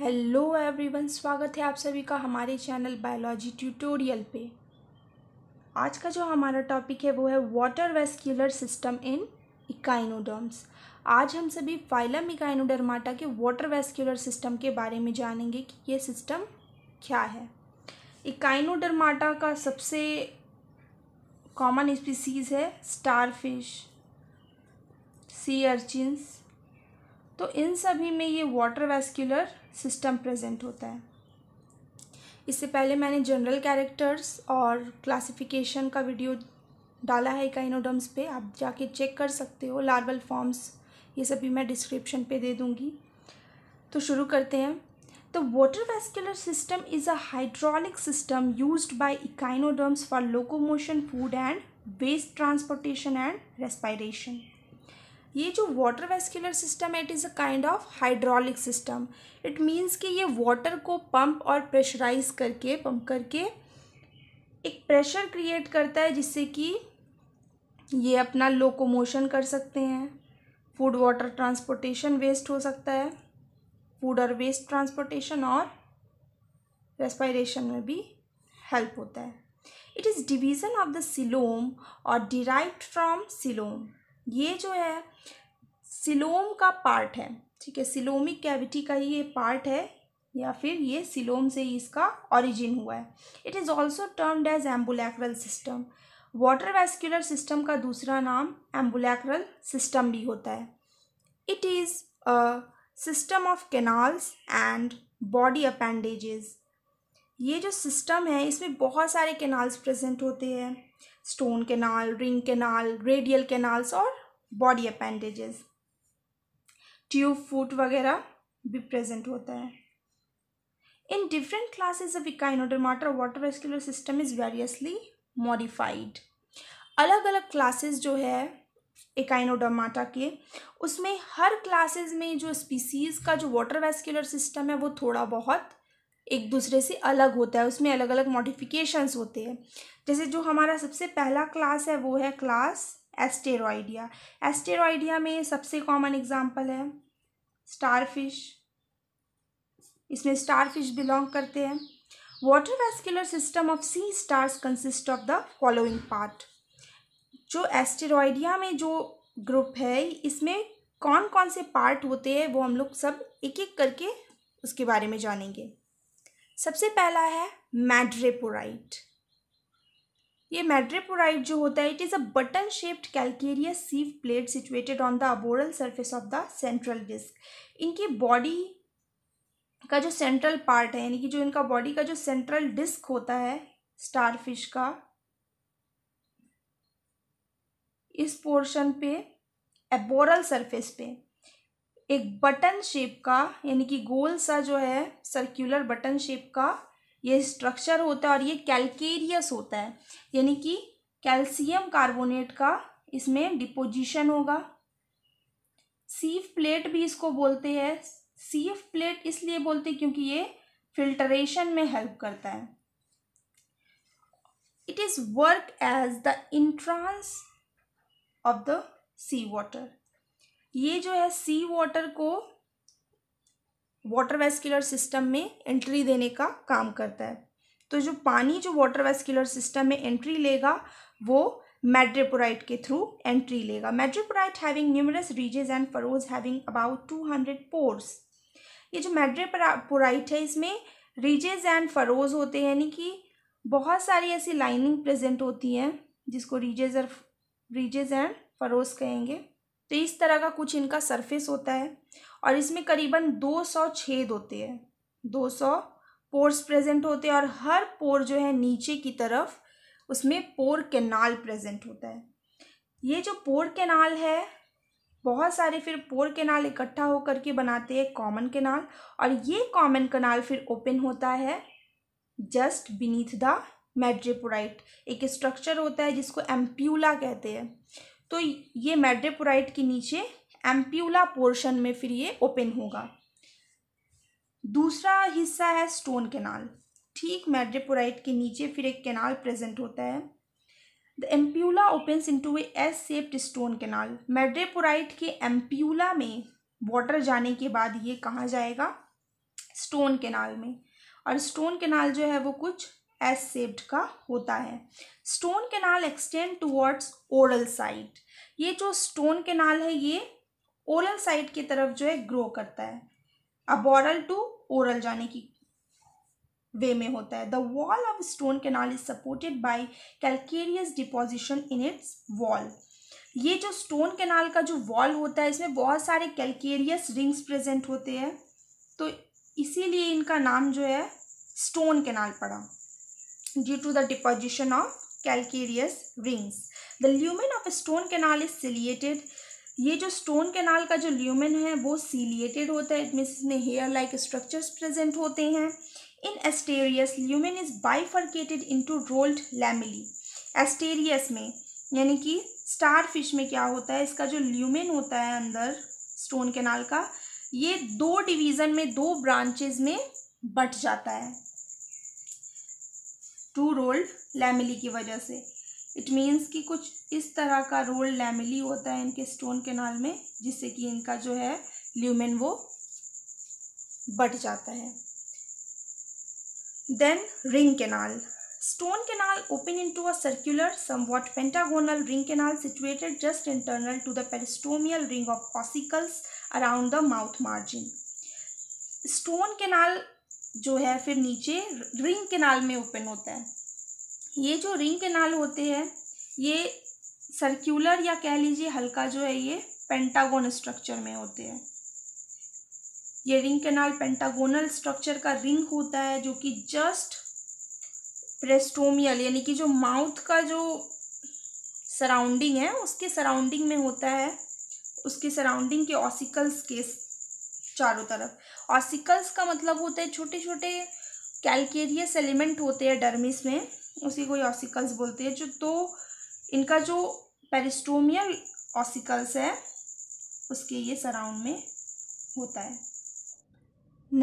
Hello everyone स्वागत है आप सभी का हमारे चैनल बायोलॉजी ट्यूटोरियल पे आज का जो हमारा टॉपिक है वो है water vascular system in echinoderms आज हम सभी फाइलम इकाइनोडर्माटा के वाटर वेस्क्यूलर सिस्टम के बारे में जानेंगे कि ये सिस्टम क्या है इकाइनोडर्माटा का सबसे कॉमन स्पीसीज़ है स्टारफिश सी अर्चिन्स तो इन सभी में ये वाटर वेस्क्यूलर सिस्टम प्रेजेंट होता है इससे पहले मैंने जनरल कैरेक्टर्स और क्लासिफिकेशन का वीडियो डाला है इकाइनोडम्स पे आप जाके चेक कर सकते हो लार्वल फॉर्म्स ये सभी मैं डिस्क्रिप्शन पे दे दूँगी तो शुरू करते हैं तो water vascular system is a hydraulic system use by echinoderms for locomotion food and waste transportation and respiration ये जो वाटर वेस्कुलर सिस्टम है it is a kind of hydraulic system it means कि ये वाटर को pump और pressurise करके pump करके एक प्रेशर क्रिएट करता है जिससे कि ये अपना लोकोमोशन कर सकते हैं फूड वाटर ट्रांसपोर्टेशन वेस्ट हो सकता है फूड और वेस्ट ट्रांसपोर्टेशन और रेस्पायरेशन में भी हेल्प होता है it is division of the coelom और डिराइव्ड फ्रॉम सिलोम ये जो है सिलोम का पार्ट है ठीक है सिलोमिक कैविटी का ही ये पार्ट है या फिर ये सिलोम से ही इसका ऑरिजिन हुआ है it is also termed as ambulacral system water vascular system का दूसरा नाम एम्बुलैक्रल सिस्टम भी होता है it is a system of canals and body appendages ये जो सिस्टम है इसमें बहुत सारे केनाल्स प्रेजेंट होते हैं stone canal ring canal radial canals और बॉडी अपेंडेजेस ट्यूब फूट वगैरह भी प्रेजेंट होता है in different classes of echinodermata water vascular system is variously modified अलग अलग क्लासेस जो है एकाइनोडर्माटा के उसमें हर क्लासेस में जो स्पीसीज़ का जो वाटर वेस्कुलर सिस्टम है वो थोड़ा बहुत एक दूसरे से अलग होता है उसमें अलग अलग मॉडिफिकेशंस होते हैं जैसे जो हमारा सबसे पहला क्लास है वो है क्लास एस्टेरॉइडिया एस्टेरॉइडिया में सबसे कॉमन एग्जाम्पल है स्टारफिश इसमें स्टारफिश बिलोंग करते हैं water vascular system of sea stars consist of the following part जो एस्टेरॉइडिया में जो ग्रुप है इसमें कौन कौन से पार्ट होते हैं वो हम लोग सब एक एक करके उसके बारे में जानेंगे सबसे पहला है मैड्रेपोराइट ये मैड्रेपोराइट जो होता है it is a button shaped calcareous sieve plate situated on the aboral surface of the central disc इनकी बॉडी का जो सेंट्रल पार्ट है यानी कि जो इनका बॉडी का जो सेंट्रल डिस्क होता है स्टारफिश का इस पोर्शन पे एबोरल सरफेस पे एक बटन शेप का यानी कि गोल सा जो है सर्कुलर बटन शेप का ये स्ट्रक्चर होता है और ये कैलकेरियस होता है यानी कि कैल्शियम कार्बोनेट का इसमें डिपोजिशन होगा सीफ प्लेट भी इसको बोलते हैं सीफ प्लेट इसलिए बोलते हैं क्योंकि ये फिल्टरेशन में हेल्प करता है it is work as the entrance of the sea water ये जो है सी वाटर को वाटर वेस्कुलर सिस्टम में एंट्री देने का काम करता है तो जो पानी जो वाटर वेस्कुलर सिस्टम में एंट्री लेगा वो मेड्रेपोराइट के थ्रू एंट्री लेगा madreporite having numerous ridges and furrows having about two hundred pores ये जो मेड्रेपोराइट है इसमें रीजेज एंड फरोज होते हैं यानी कि बहुत सारी ऐसी लाइनिंग प्रेजेंट होती हैं जिसको रीजेज और रीजेज एंड फरोज कहेंगे तो इस तरह का कुछ इनका सरफेस होता है और इसमें करीबन 200 छेद होते हैं 200 पोर्स प्रेजेंट होते हैं और हर पोर जो है नीचे की तरफ उसमें पोर कैनाल प्रेजेंट होता है ये जो पोर कैनाल है बहुत सारे फिर पोर कैनाल इकट्ठा होकर के बनाते हैं कॉमन कैनाल और ये कॉमन कैनाल फिर ओपन होता है जस्ट बीनीथ द मेड्रेपोराइट एक स्ट्रक्चर होता है जिसको एम्प्यूला कहते हैं तो ये मेड्रेपोराइट के नीचे एम्प्यूला पोर्शन में फिर ये ओपन होगा दूसरा हिस्सा है स्टोन कैनाल ठीक मेड्रेपोराइट के नीचे फिर एक कैनाल प्रेजेंट होता है the ampulla opens in a S shaped stone canal madreporite के एम्प्यूला में वाटर जाने के बाद ये कहाँ जाएगा स्टोन कैनाल में और स्टोन कैनाल जो है वो कुछ एस सेप्ड का होता है stone canal extend towards oral side ये जो स्टोन केनाल है ये ओरल साइड की तरफ जो है ग्रो करता है अब ओरल टू ओरल जाने की वे में होता है the wall of stone canal is supported by calcareous deposition in its wall ये जो स्टोन केनाल का जो वॉल होता है इसमें बहुत सारे कैलकेरियस रिंग्स प्रेजेंट होते हैं तो इसीलिए इनका नाम जो है स्टोन केनाल पड़ा due to the deposition of calcareous rings. The lumen of a stone canal is ciliated. ये जो स्टोन कैनाल का जो ल्यूमेन है वो सीलिएटेड होता है इट मीन्स इसमें हेयर लाइक स्ट्रक्चर्स प्रेजेंट होते हैं in asterias lumen is bifurcated into rolled lamellae asterias में यानी कि स्टार फिश में क्या होता है इसका जो ल्यूमेन होता है अंदर स्टोन कैनाल का ये दो डिवीज़न में दो ब्रांचेज में बट जाता है टू रोल्ड लैमिली की वजह से इट मीन्स कि कुछ इस तरह का रोल लैमिली होता है इनके स्टोन केनाल में जिससे कि इनका जो है ल्यूमेन वो बढ़ जाता है then ring canal stone canal open into a circular somewhat pentagonal ring canal situated just internal to the peristomial ring of ossicles around the mouth margin stone canal जो है फिर नीचे ring canal में open होता है ये जो ring canal होते हैं ये सर्क्यूलर या कह लीजिए हल्का जो है ये पेंटागोन स्ट्रक्चर में होते हैं ये रिंग केनाल पेंटागोनल स्ट्रक्चर का रिंग होता है जो कि जस्ट प्रेस्टोमियल यानी कि जो माउथ का जो सराउंडिंग है उसके सराउंडिंग में होता है उसके सराउंडिंग के ऑसिकल्स के चारों तरफ ऑसिकल्स का मतलब होता है छोटे छोटे कैलकेरियस एलिमेंट होते हैं डर्मिस में उसी को ऑसिकल्स बोलते हैं जो तो इनका जो पेरिस्टोमियल ऑसिकल्स है उसके ये सराउंड में होता है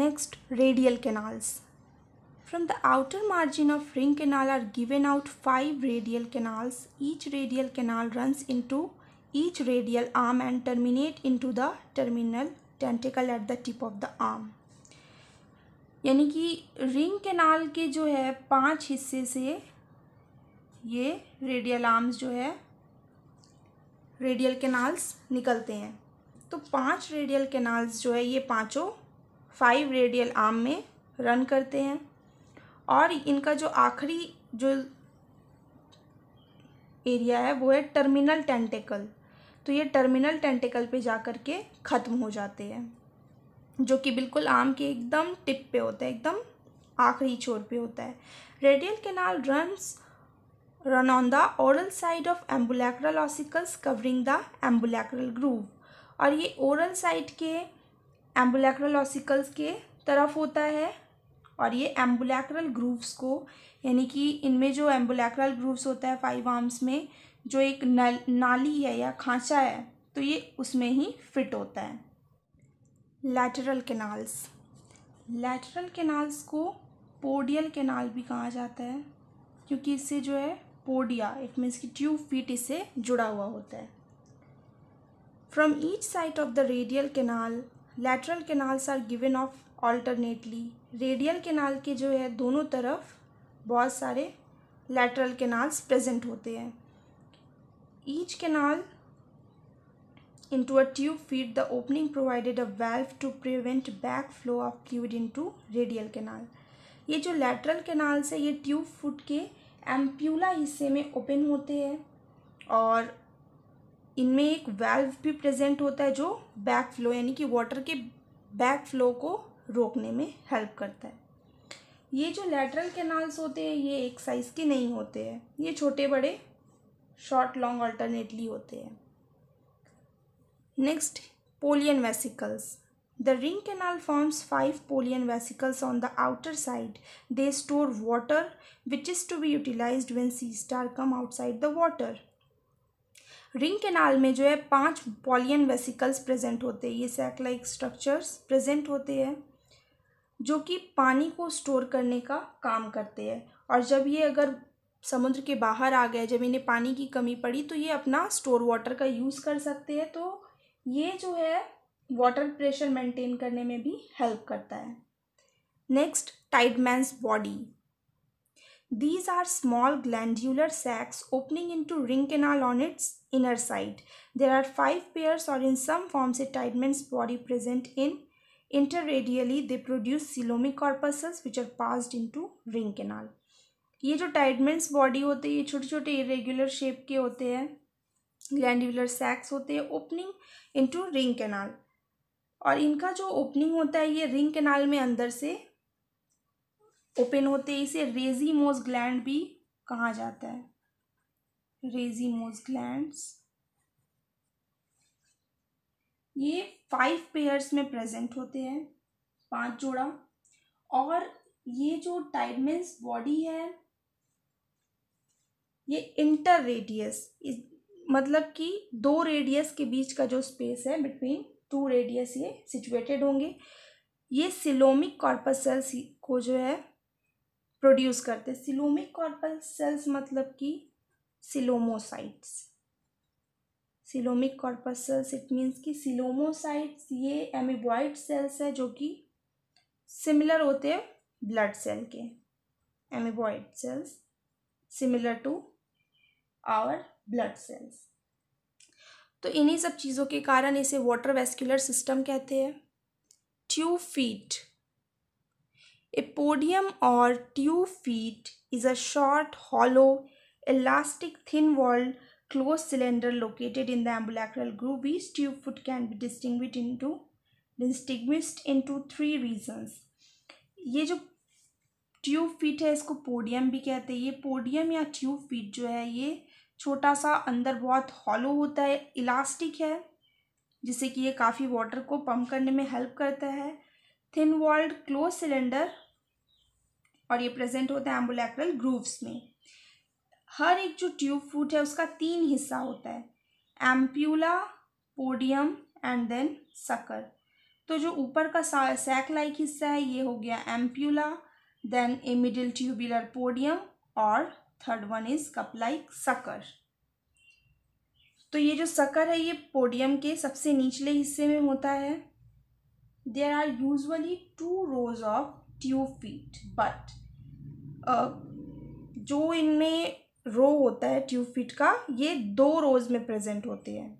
next radial canals from the outer margin of ring canal are given out five radial canals each radial canal runs into each radial arm and terminate into the terminal tentacle at the tip of the arm यानी कि ring canal के जो है पांच हिस्से से ये radial arms जो है रेडियल केनाल्स निकलते हैं तो पांच रेडियल कैनाल्स जो है ये पांचों फाइव रेडियल आर्म में रन करते हैं और इनका जो आखिरी जो एरिया है वो है टर्मिनल टेंटेकल तो ये टर्मिनल टेंटिकल पे जा कर के ख़त्म हो जाते हैं जो कि बिल्कुल आम के एकदम टिप पे होते हैं एकदम आखिरी छोर पे होता है radial canal runs run on the oral side of ambulacral ossicles covering the ambulacral groove और ये ओरल साइड के एम्बुलैक्रल ऑसिकल्स के तरफ होता है और ये एम्बुलैक्रल ग्रूव्स को यानी कि इनमें जो एम्बुलैक्रल ग्रूव्स होता है फाइव आर्म्स में जो एक नल नाली है या खांचा है तो ये उसमें ही फिट होता है लैटरल केनाल्स लैटरल केनाल्स को पोडियल केनाल भी कहा जाता है क्योंकि इससे जो है पोडिया इट मीन्स कि ट्यूब फीट इससे जुड़ा हुआ होता है from each side of the radial canal lateral canals are given off alternately radial canal के जो है दोनों तरफ बहुत सारे लैटरल केनाल्स प्रेजेंट होते हैं Each canal into a tube feed the opening provided a valve to prevent backflow of fluid into radial canal. ये जो lateral canal से ये tube foot के ampulla हिस्से में open होते हैं और इनमें एक वेल्व भी प्रेजेंट होता है जो बैक फ्लो यानी कि वाटर के बैक फ्लो को रोकने में हेल्प करता है ये जो लेटरल कैनाल्स होते हैं ये एक साइज़ के नहीं होते हैं ये छोटे बड़े शॉर्ट लॉन्ग अल्टरनेटली होते हैं next polian vesicles the ring canal forms five polian vesicles on the outer side they store water which is to be utilise when sea star come outside the water ring canal में जो है पाँच पोलियन vesicles present होते हैं ये sac structures present होते हैं जो कि पानी को स्टोर करने का काम करते हैं और जब ये अगर समुद्र के बाहर आ गए जब इन्हें पानी की कमी पड़ी तो ये अपना स्टोर वाटर का यूज़ कर सकते हैं तो ये जो है वाटर प्रेशर मेंटेन करने में भी हेल्प करता है next Tiedemann's body these are small glandular sacs opening into ring canal on its inner side there are five pairs और in some forms a Tiedemann's body present in interradially they produce coelomic corpuscles which are passed into ring canal ये जो टाइडमेंट्स body होते हैं ये छोटे छोटे irregular shape के होते हैं ग्लैंडुलर सैक्स होते हैं ओपनिंग इनटू रिंग कैनाल और इनका जो ओपनिंग होता है ये रिंग कैनाल में अंदर से ओपन होते हैं इसे मोज ग्लैंड भी कहा जाता है रेजी मोज ग्लैंड ये फाइव पेयर्स में प्रेजेंट होते हैं पांच जोड़ा और ये जो टाइडमेंस बॉडी है ये इंटर रेडियस मतलब कि दो रेडियस के बीच का जो स्पेस है बिटवीन टू रेडियस ये सिचुएटेड होंगे ये सिलोमिक कॉर्पस सेल्स को जो है प्रोड्यूस करते हैं सिलोमिक कॉर्पस सेल्स मतलब कि coelomocytes coelomic corpus cells it means कि सिलोमोसाइट्स ये एमिबॉइड सेल्स है जो कि सिमिलर होते हैं ब्लड सेल के amoeboid cells similar to our blood cells तो इन्हीं सब चीज़ों के कारण इसे वाटर वेस्क्यूलर सिस्टम कहते हैं ट्यूब फीट पोडियम और tube feet is a short hollow elastic thin walled closed cylinder located in the ambulacral groove each tube foot can be disting into distinguished into three regions ये जो tube feet है इसको podium भी कहते हैं ये podium या tube feet जो है ये छोटा सा अंदर बहुत हॉलो होता है इलास्टिक है जिससे कि ये काफ़ी वाटर को पम्प करने में हेल्प करता है थिन वॉल्ड क्लोज सिलेंडर और ये प्रेजेंट होता है एम्बुलैक्रल ग्रूव्स में हर एक जो ट्यूब फूट है उसका तीन हिस्सा होता है ampulla podium and then sucker तो जो ऊपर का सैक लाइक हिस्सा है ये हो गया ampulla then a middle tubular podium और third one is cup like sucker तो ये जो सकर है ये पोडियम के सबसे निचले हिस्से में होता है there are usually two rows of tube feet but जो इनमें रो होता है ट्यूब फीट का ये दो रोज में प्रेजेंट होते हैं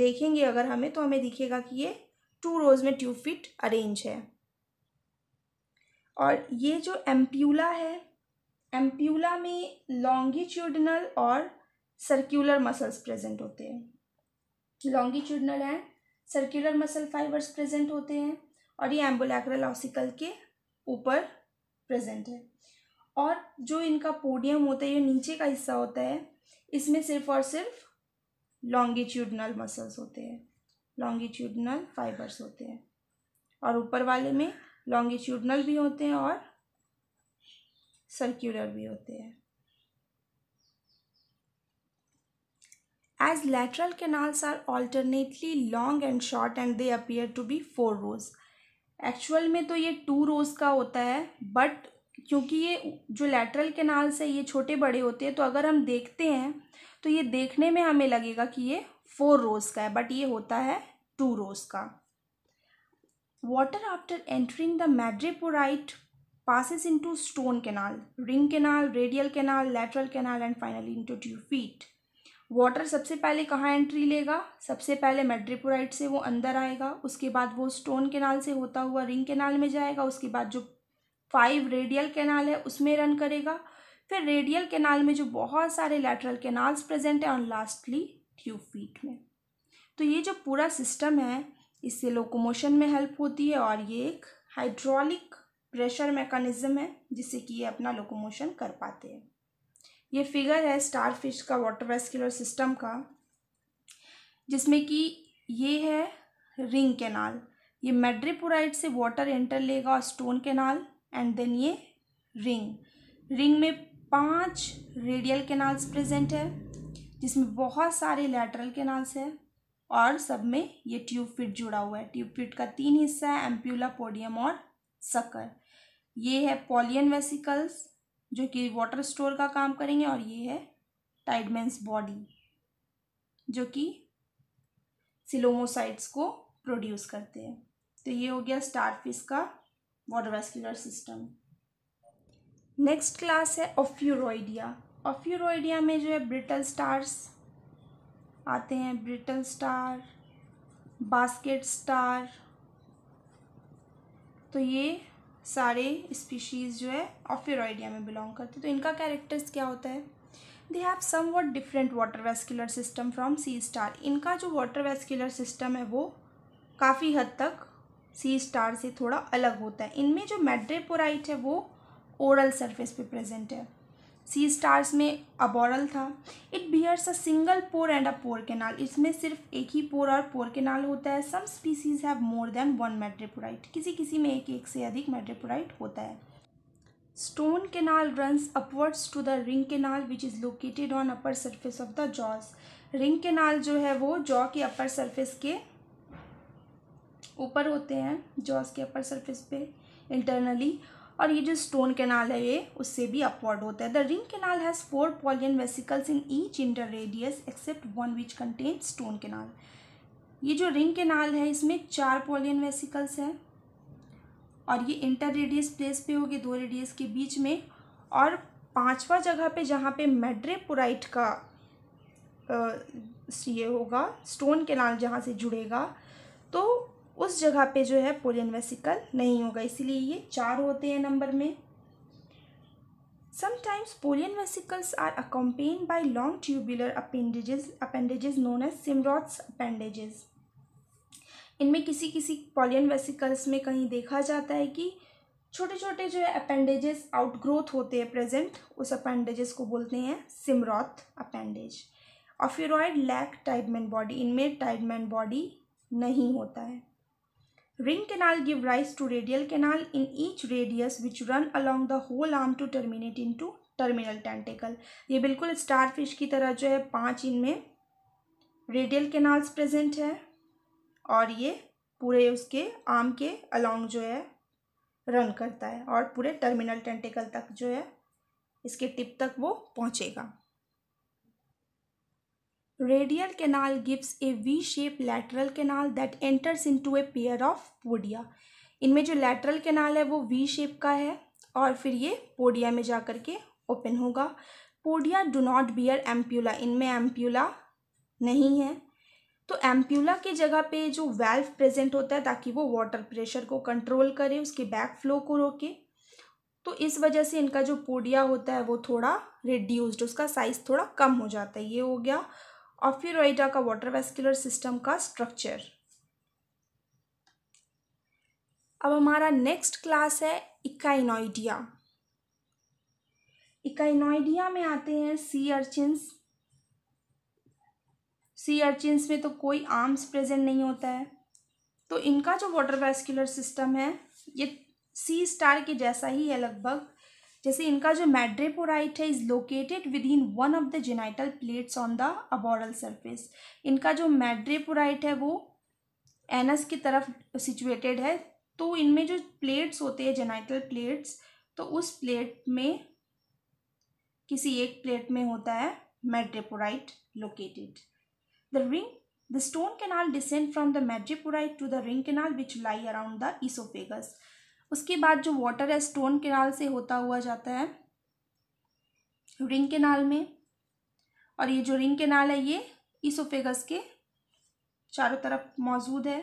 देखेंगे अगर हमें तो हमें दिखेगा कि ये टू रोज में ट्यूब फीट अरेंज है और ये जो एम्प्यूला है एम्प्यूला में लॉन्गिट्यूडनल और सर्क्यूलर मसल्स प्रेजेंट होते हैं longitudinal and circular muscle fibres present होते हैं और ये एम्बोलैक्रल ऑसिकल के ऊपर प्रेजेंट है और जो इनका पोडियम होता है ये नीचे का हिस्सा होता है इसमें सिर्फ और सिर्फ लॉन्गिट्यूडनल मसल्स होते हैं लॉन्गिट्यूडनल फाइबर्स होते हैं और ऊपर वाले में लॉन्गिट्यूडनल भी होते हैं और सर्क्यूलर भी होते हैं as lateral canals are alternately long and short and they appear to be four rows actual में तो ये टू रोज का होता है बट क्योंकि ये जो लेटरल कैनाल्स है ये छोटे बड़े होते हैं तो अगर हम देखते हैं तो ये देखने में हमें लगेगा कि ये फोर रोज का है बट ये होता है टू रोज का water after entering the madreporite passes into stone canal, ring canal, radial canal, lateral canal and finally into due feet. Water सबसे पहले कहाँ एंट्री लेगा सबसे पहले मेड्रिपोराइट से वो अंदर आएगा उसके बाद वो स्टोन केनाल से होता हुआ रिंग केनाल में जाएगा उसके बाद जो फाइव रेडियल केनाल है उसमें रन करेगा फिर रेडियल केनाल में जो बहुत सारे लैटरल केनाल्स प्रेजेंट है और लास्टली ट्यूबफीट में तो ये जो पूरा सिस्टम है इससे लोकोमोशन में हेल्प होती है और ये एक हाइड्रोलिक प्रेशर मैकेनिज्म है जिससे कि ये अपना लोकोमोशन कर पाते हैं ये फिगर है स्टार फिश का वाटर वेस्क्यूलर सिस्टम का जिसमें कि ये है रिंग कैनाल ये मेड्रिपोराइड से वाटर एंटर लेगा और स्टोन कैनाल एंड देन ये रिंग रिंग में पांच रेडियल कैनाल्स प्रेजेंट है जिसमें बहुत सारे लेटरल कैनाल्स है और सब में ये ट्यूब फिट जुड़ा हुआ है ट्यूब फिट का तीन हिस्सा है एम्प्यूला पोडियम और सकर ये है पॉलियन वेसिकल्स जो कि वाटर स्टोर का काम करेंगे और ये है टाइडमेंस बॉडी जो कि सिलोमोसाइट्स को प्रोड्यूस करते हैं तो ये हो गया स्टारफिश का water vascular system next class है ऑफ्यूरोडिया ऑफ्यूरोडिया में जो है ब्रिटल स्टार्स आते हैं ब्रिटल स्टार बास्केट स्टार तो ये सारे स्पीशीज़ जो है ऑफिरोडिया में बिलोंग करते तो इनका कैरेक्टर्स क्या होता है they have somewhat different water vascular system from sea star इनका जो वाटर वेस्कुलर सिस्टम है वो काफ़ी हद तक सी स्टार से थोड़ा अलग होता है इनमें जो मेड्रेपोराइट है वो ओरल सरफेस पे प्रेजेंट है सी स्टार्स में अबोरल था it bears a single pore and a pore canal इसमें सिर्फ एक ही पोर और पोर केनाल होता है some species have more than one madreporite किसी किसी में एक एक से अधिक मेट्रेपोराइट होता है stone canal runs upwards to the ring canal which is located on upper surface of the jaws ring canal जो है वो जॉ के अपर सर्फेस के ऊपर होते हैं जॉस के अपर सर्फेस पे इंटरनली और ये जो स्टोन कैनाल है ये उससे भी अपवर्ड होता है the ring canal has four Polian vesicles in each interradius except one which contain stone canal ये जो रिंग कैनाल है इसमें चार पॉलियन वेसिकल्स हैं और ये इंटर रेडियस प्लेस पे होगी दो रेडियस के बीच में और पांचवा जगह पे जहाँ पे मेड्रेपोराइट का ये होगा स्टोन कैनाल जहाँ से जुड़ेगा तो उस जगह पे जो है पोलियन वेसिकल नहीं होगा इसीलिए ये चार होते हैं नंबर में sometimes Polian vesicles are accompanied by long tubular appendages appendages known as Simroth's appendages इनमें किसी किसी पोलियन वेसिकल्स में कहीं देखा जाता है कि छोटे छोटे जो है अपेंडेजेस आउटग्रोथ होते हैं प्रेजेंट उस अपेंडेजेस को बोलते हैं Simroth appendage ophiuroid lack Tiedemann body इनमें टाइडमैन बॉडी नहीं होता है Ring canal give rise to radial canal in each radius which run along the whole arm to terminate into terminal tentacle. ये बिल्कुल स्टार फिश की तरह जो है पांच इनमें रेडियल कैनाल्स प्रेजेंट है और ये पूरे उसके आर्म के अलोंग जो है रन करता है और पूरे टर्मिनल टेंटिकल तक जो है इसके टिप तक वो पहुँचेगा radial canal gives a V shape lateral canal that enters into a pair of podia इनमें जो लेटरल केनाल है वो वी शेप का है और फिर ये पोडिया में जा कर के ओपन होगा podia do not bear ampulla इनमें एम्प्यूला नहीं है तो एम्प्यूला की जगह पे जो वेल्व प्रेजेंट होता है ताकि वो वाटर प्रेशर को कंट्रोल करे उसके बैक फ्लो को रोके तो इस वजह से इनका जो पोडिया होता है वो थोड़ा रिड्यूस्ड उसका साइज़ थोड़ा कम हो जाता है ये हो गया ऑफिरोइडा का वाटर वेस्कुलर सिस्टम का स्ट्रक्चर अब हमारा नेक्स्ट क्लास है इकाइनोइडिया इकाइनोइडिया में आते हैं सी अर्चिन्स सी अर्चिन्स में तो कोई आर्म्स प्रेजेंट नहीं होता है तो इनका जो वाटर वेस्कुलर सिस्टम है ये सी स्टार के जैसा ही है लगभग जैसे इनका जो मैड्रेपोराइट है is located within one of the genital plates on the aboral surface इनका जो मैड्रेपोराइट है वो एनस की तरफ सिचुएटेड है तो इनमें जो प्लेट्स होते हैं जेनाइटल प्लेट्स तो उस प्लेट में किसी एक प्लेट में होता है madreporite located the ring the stone canal descend from the madreporite to the ring canal which lie around the esophagus. उसके बाद जो वाटर है स्टोन केनाल से होता हुआ जाता है रिंग केनाल में और ये जो रिंग केनाल है ये ईसोफेगस के चारों तरफ मौजूद है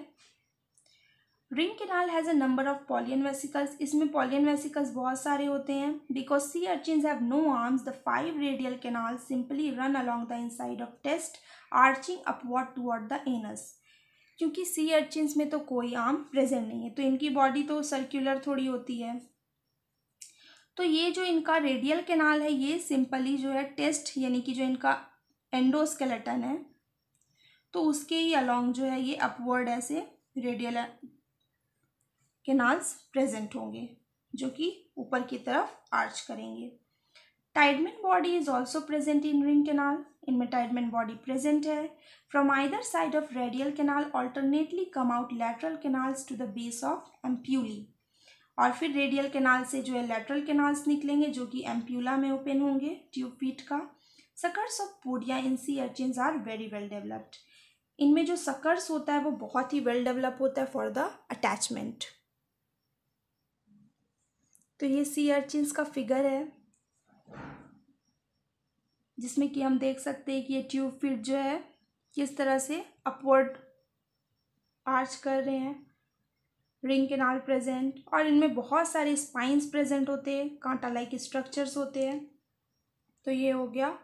ring canal has a number of Polian vesicles इसमें पॉलियन वेसिकल्स बहुत सारे होते हैं because sea urchin have no arms the five radial canal simply run along the inside of test arching upward toward the anus क्योंकि sea urchins में तो कोई आम प्रेजेंट नहीं है तो इनकी बॉडी तो सर्कुलर थोड़ी होती है तो ये जो इनका रेडियल कैनाल है ये सिंपली जो है टेस्ट यानी कि जो इनका एंडोस्केलेटन है तो उसके ही अलोंग जो है ये अपवर्ड ऐसे रेडियल केनाल्स प्रेजेंट होंगे जो कि ऊपर की तरफ आर्च करेंगे Tiedemann body is also present in ring canal इनमें टाइडमेंट बॉडी प्रेजेंट है from either side of radial canal alternately come out lateral canals to the base of ampullae और फिर रेडियल कैनाल से जो है लेटरल कैनाल्स निकलेंगे जो कि एम्प्यूला में ओपन होंगे ट्यूब फीट का suckers of podia in sea urchin are very well developed इनमें जो सकर्स होता है वो बहुत ही वेल डेवलप होता है फॉर द अटैचमेंट तो ये सी अर्चिन्स का फिगर है जिसमें कि हम देख सकते हैं कि ये ट्यूब फिट जो है किस तरह से अपवर्ड आर्च कर रहे हैं रिंग केनाल प्रेजेंट और इनमें बहुत सारे स्पाइंस प्रेजेंट होते हैं कांटा लाइक स्ट्रक्चर्स होते हैं तो ये हो गया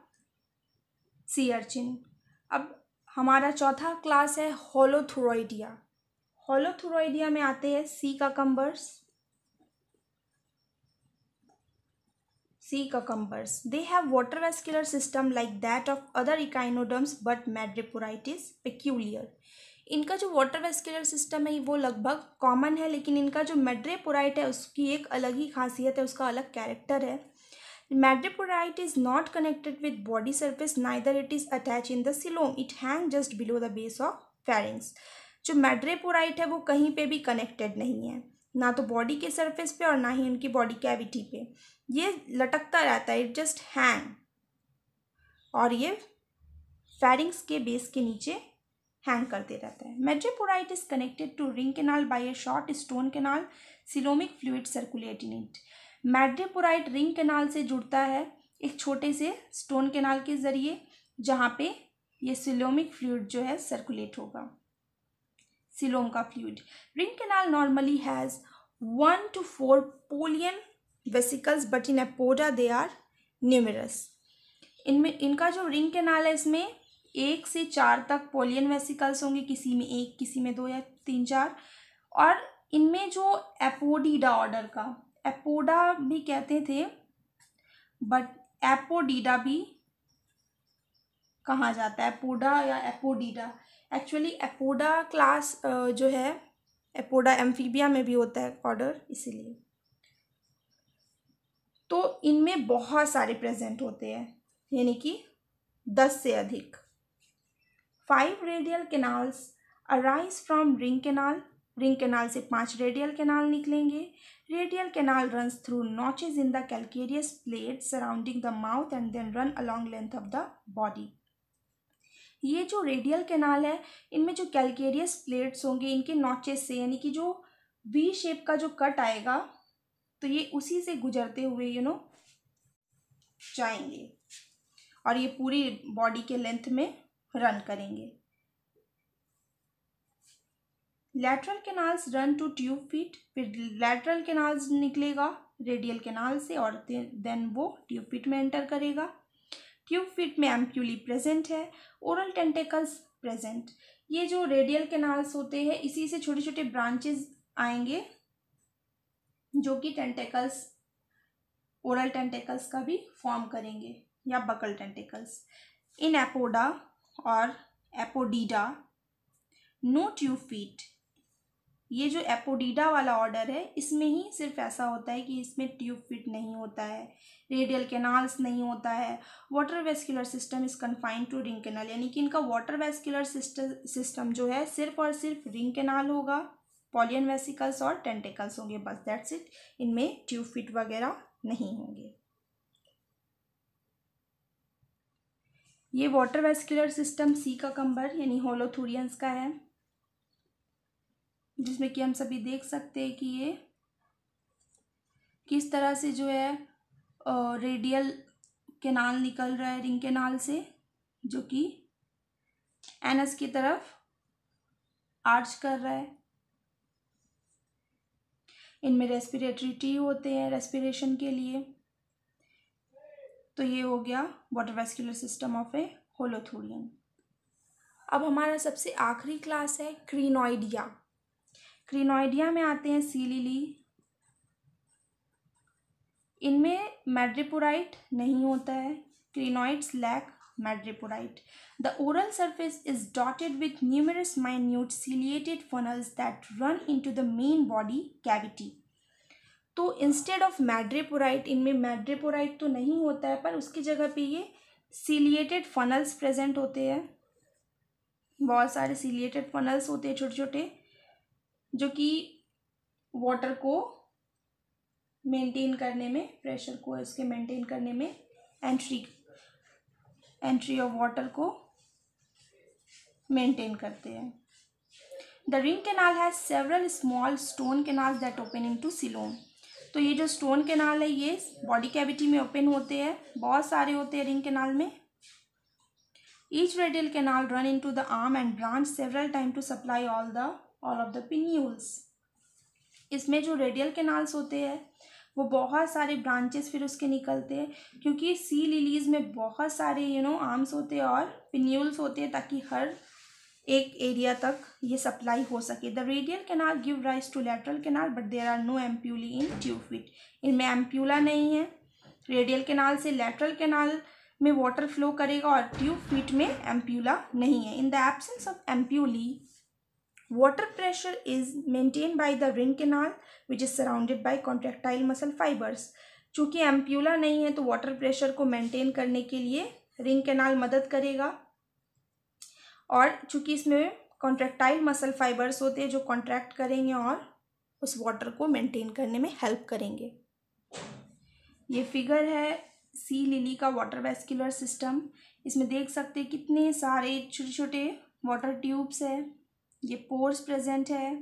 सी अर्चिन अब हमारा चौथा क्लास है होलोथुरोइडिया होलोथुरोइडिया में आते हैं sea sea cucumbers they have water vascular system like that of other echinoderms but madreporite is peculiar इनका जो वाटर वेस्क्यूलर सिस्टम है वो लगभग कॉमन है लेकिन इनका जो मेड्रेपोराइट है उसकी एक अलग ही खासियत है उसका अलग कैरेक्टर है madreporite is not connected with body surface neither it is attach in the coelom it hang just below the base of pharynx जो मेड्रेपोराइट है वो कहीं पर भी कनेक्टेड नहीं है ना तो बॉडी के सरफेस पे और ना ही उनकी बॉडी कैविटी पे ये लटकता रहता है इट जस्ट हैंग और ये फैरिंग्स के बेस के नीचे हैंग करते रहता है madreporite is connected to ring canal by a short stone canal coelomic fluid circulate in it madreporite ring canal से जुड़ता है एक छोटे से स्टोन केनाल के ज़रिए जहाँ पे ये सिलोमिक फ्लूड जो है सर्कुलेट होगा का fluid. Ring canal normally has one to four Polian vesicles but in Apoda they are numerous इनमें इनका जो रिंग कैनाल है इसमें एक से चार तक पोलियन वेसिकल्स होंगे किसी में एक किसी में दो या तीन चार और इनमें जो एपोडीडा ऑर्डर का एपोडा भी कहते थे बट एपोडीडा भी कहा जाता है एपोडा या एपोडीडा एक्चुअली एपोडा क्लास जो है एपोडा एम्फीबिया में भी होता है ऑर्डर इसीलिए तो इनमें बहुत सारे प्रेजेंट होते हैं यानी कि दस से अधिक five radial canals arise from ring canal ring canal से पांच रेडियल केनाल निकलेंगे radial canal runs through notches in the calcareous plate surrounding the mouth and then run along length of the body ये जो radial canal है इनमें जो calcareous plates होंगे इनके नॉचेस से यानी कि जो वी शेप का जो कट आएगा तो ये उसी से गुजरते हुए यू नो जाएंगे और ये पूरी बॉडी के लेंथ में रन करेंगे lateral canals run to tube feet फिर लैटरल केनाल्स निकलेगा रेडियल केनाल से और देन वो ट्यूब फिट में एंटर करेगा फिट में एम्प्यूली प्रेजेंट है ओरल टेंटेकल्स प्रेजेंट ये जो रेडियल कैनाल्स होते हैं इसी से छोटे छोटे ब्रांचेस आएंगे जो कि टेंटेकल्स ओरल टेंटेकल्स का भी फॉर्म करेंगे या बकल टेंटेकल्स इन एपोडा और एपोडीडा नो ट्यूब फीट ये जो एपोडीडा वाला ऑर्डर है इसमें ही सिर्फ ऐसा होता है कि इसमें ट्यूब फिट नहीं होता है रेडियल कैनाल्स नहीं होता है water vascular system is confined to ring canal यानी कि इनका वाटर वेस्कुलर सिस्टम जो है सिर्फ और सिर्फ रिंग कैनाल होगा पॉलियन वेसिकल्स और टेंटिकल्स होंगे बस दैट्स इट इनमें ट्यूब फिट वगैरह नहीं होंगे ये वाटर वेस्कुलर सिस्टम सी का कंबर यानी होलोथुरियंस का है जिसमें कि हम सभी देख सकते हैं कि ये किस तरह से जो है रेडियल केनाल निकल रहा है रिंग केनाल से जो कि एनस की तरफ आर्च कर रहा है इनमें रेस्पिरेटरी टी होते हैं रेस्पिरेशन के लिए तो ये हो गया water vascular system of a holothurian अब हमारा सबसे आखिरी क्लास है क्रीनोइडिया क्रिनोइडिया में आते हैं सीलीली इनमें मैड्रिपोराइट नहीं होता है crinoids lack the oral surface is dotted with numerous minute ciliated funnels that run into the main body cavity तो इंस्टेड ऑफ मैड्रेपोराइट इनमें मैड्रेपोराइट तो नहीं होता है पर उसकी जगह पे ये सीलिएटेड फनल्स प्रेजेंट होते हैं बहुत सारे सीलिएटेड फनल्स होते हैं छोटे छोटे जो कि वाटर को मेंटेन करने में प्रेशर को इसके मेंटेन करने में एंट्री एंट्री ऑफ वाटर को मेंटेन करते हैं the ring canal has several small stone canal that opening to coelom तो ये जो स्टोन कैनाल है ये बॉडी कैविटी में ओपन होते हैं बहुत सारे होते हैं रिंग कैनाल में each radial canal run into the arm and branch several time to supply all the all of the pinnules इसमें जो रेडियल केनाल्स होते हैं वो बहुत सारे ब्रांचेस फिर उसके निकलते हैं क्योंकि सी लिलीज में बहुत सारे यू नो आर्म्स होते हैं और पिन्यूल्स होते हैं ताकि हर एक एरिया तक ये सप्लाई हो सके the radial canal give rise to lateral canal but there are no ampullae in feet इनमें एम्प्यूला नहीं है रेडियल कैनाल से लेटरल कैनाल में वाटर फ्लो करेगा और ट्यूब फिट में एम्प्यूला नहीं है in the absence of ampullae Water pressure is maintained by the ring canal which is surrounded by contractile muscle fibers. चूँकि एम्प्यूला नहीं है तो वाटर प्रेशर को मेंटेन करने के लिए रिंग कैनाल मदद करेगा और चूँकि इसमें कॉन्ट्रैक्टाइल मसल फाइबर्स होते हैं जो कॉन्ट्रैक्ट करेंगे और उस वाटर को मेंटेन करने में हेल्प करेंगे ये फिगर है सी लिली का वाटर वेस्कुलर सिस्टम इसमें देख सकते हैं कितने सारे छोटे छोटे वाटर ट्यूब्स हैं ये पोर्स प्रेजेंट है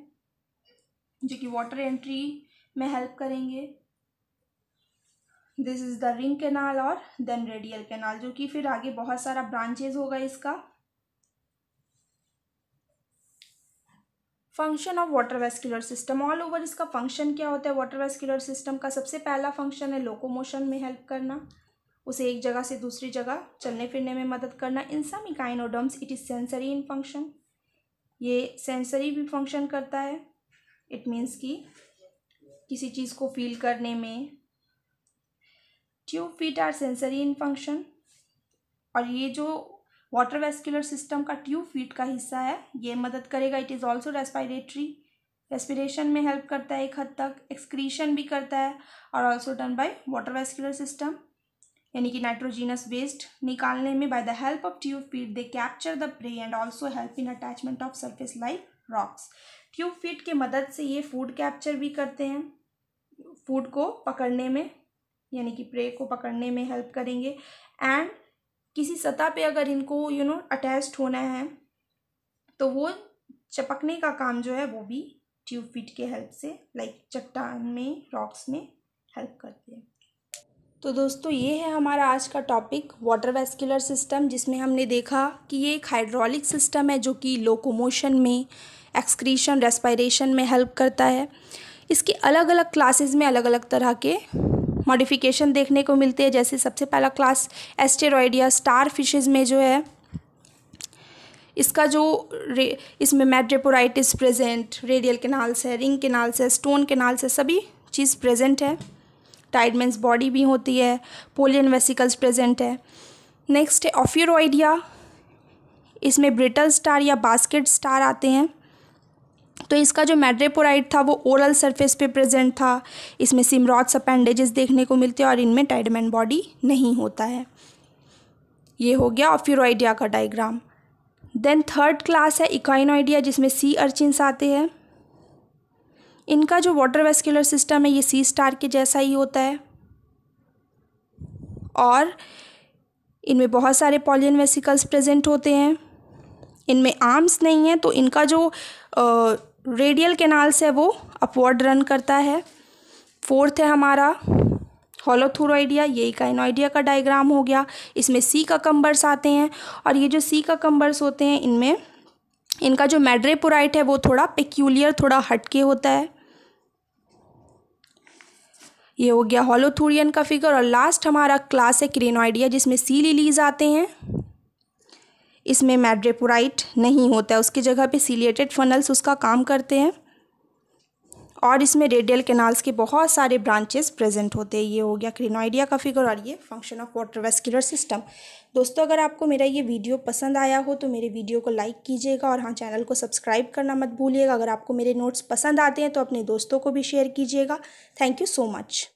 जो कि वाटर एंट्री में हेल्प करेंगे this is the ring canal और देन रेडियल कैनाल जो कि फिर आगे बहुत सारा ब्रांचेज होगा इसका function of water vascular system all over इसका फंक्शन क्या होता है वाटर वेस्क्यूलर सिस्टम का सबसे पहला फंक्शन है लोकोमोशन में हेल्प करना उसे एक जगह से दूसरी जगह चलने फिरने में मदद करना in some echinoderms it is sensory in function ये सेंसरी भी फंक्शन करता है इट मीन्स कि किसी चीज़ को फील करने में tube feet are sensory in function और ये जो वाटर वेस्कुलर सिस्टम का ट्यूब फीट का हिस्सा है ये मदद करेगा it is also respiratory respiration में हेल्प करता है एक हद तक एक्सक्रीशन भी करता है और also done by water vascular system यानी कि नाइट्रोजीनस वेस्ट निकालने में by the help of tube feet they capture the prey and also help in attachment of surface like rocks tube feet के मदद से ये फूड कैप्चर भी करते हैं फूड को पकड़ने में यानी कि प्रे को पकड़ने में हेल्प करेंगे एंड किसी सतह पे अगर इनको यू नो अटैच्ड होना है तो वो चपकने का काम जो है वो भी ट्यूब फिट के हेल्प से लाइक चट्टान में रॉक्स में हेल्प करते हैं तो दोस्तों ये है हमारा आज का टॉपिक वाटर वेस्कुलर सिस्टम जिसमें हमने देखा कि ये एक हाइड्रोलिक सिस्टम है जो कि लोकोमोशन में एक्सक्रीशन रेस्पायरेशन में हेल्प करता है इसके अलग अलग क्लासेस में अलग अलग तरह के मॉडिफिकेशन देखने को मिलते हैं जैसे सबसे पहला क्लास एस्टेरॉयड या स्टार फिशेज़ में जो है इसका जो रे इसमें मेड्रेपोराइटिस प्रेजेंट रेडियल केनाल्स है रिंग केनाल्स है स्टोन केनाल्स है सभी चीज़ प्रेजेंट है टाइडमेंस बॉडी भी होती है पोलियन वेसिकल्स प्रेजेंट है नेक्स्ट है ऑफ्यूरोडिया इसमें ब्रिटल स्टार या बास्केट स्टार आते हैं तो इसका जो मैड्रेपोराइड था वो ओरल सरफेस पे प्रेजेंट था इसमें सिमरॉथ्स अपेंडेजेस देखने को मिलते हैं और इनमें टाइडमेंट बॉडी नहीं होता है ये हो गया ऑफ्यूरोडिया का डायग्राम देन थर्ड क्लास है इकाइनोइडिया जिसमें सी अर्चिन्स आते हैं इनका जो वाटर वेस्कुलर सिस्टम है ये सी स्टार के जैसा ही होता है और इनमें बहुत सारे पॉलियन वेसिकल्स प्रेजेंट होते हैं इनमें आर्म्स नहीं हैं तो इनका जो रेडियल कैनाल्स है वो अपवर्ड रन करता है फोर्थ है हमारा हॉलोथोराइडिया ये काइनोइडिया का डायग्राम हो गया इसमें सी का कम्बर्स आते हैं और ये जो सी का कम्बर्स होते हैं इनमें इनका जो मेड्रेपोराइट है वो थोड़ा पेक्यूलियर थोड़ा हटके होता है ये हो गया हॉलोथुरियन का फिगर और लास्ट हमारा क्लास है क्रेनोइडिया जिसमें सी लिलीज आते हैं इसमें मैड्रेपोराइट नहीं होता है उसकी जगह पे सीलिएटेड फनल्स उसका काम करते हैं और इसमें रेडियल कैनाल्स के बहुत सारे ब्रांचेस प्रेजेंट होते हैं ये हो गया क्रेनोइडिया का फिगर और ये function of water vascular system दोस्तों अगर आपको मेरा ये वीडियो पसंद आया हो तो मेरे वीडियो को लाइक कीजिएगा और हाँ चैनल को सब्सक्राइब करना मत भूलिएगा अगर आपको मेरे नोट्स पसंद आते हैं तो अपने दोस्तों को भी शेयर कीजिएगा थैंक यू सो मच